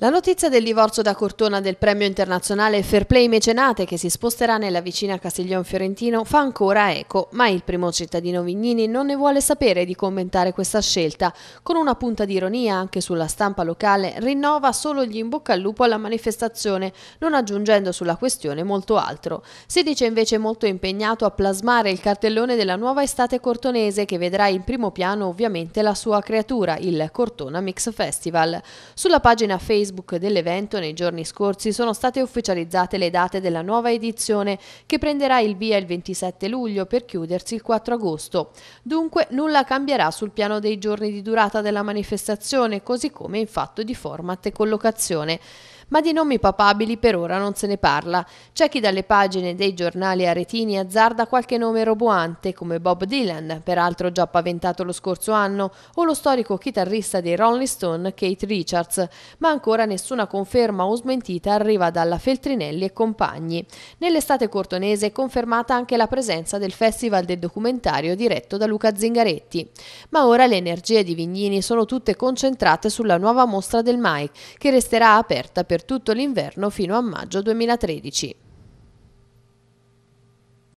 La notizia del divorzio da Cortona del premio internazionale Fair Play Mecenate che si sposterà nella vicina Castiglione Fiorentino fa ancora eco, ma il primo cittadino Vignini non ne vuole sapere di commentare questa scelta. Con una punta di ironia anche sulla stampa locale rinnova solo gli in bocca al lupo alla manifestazione, non aggiungendo sulla questione molto altro. Si dice invece molto impegnato a plasmare il cartellone della nuova estate cortonese che vedrà in primo piano ovviamente la sua creatura, il Cortona Mix Festival. Sulla pagina Facebook Facebook dell'evento nei giorni scorsi sono state ufficializzate le date della nuova edizione che prenderà il via il 27 luglio per chiudersi il 4 agosto. Dunque nulla cambierà sul piano dei giorni di durata della manifestazione, così come in fatto di format e collocazione ma di nomi papabili per ora non se ne parla. C'è chi dalle pagine dei giornali aretini azzarda qualche nome roboante, come Bob Dylan, peraltro già paventato lo scorso anno, o lo storico chitarrista dei Rolling Stone Kate Richards, ma ancora nessuna conferma o smentita arriva dalla Feltrinelli e compagni. Nell'estate cortonese è confermata anche la presenza del Festival del documentario diretto da Luca Zingaretti. Ma ora le energie di Vignini sono tutte concentrate sulla nuova mostra del MAI, che resterà aperta per per tutto l'inverno fino a maggio 2013.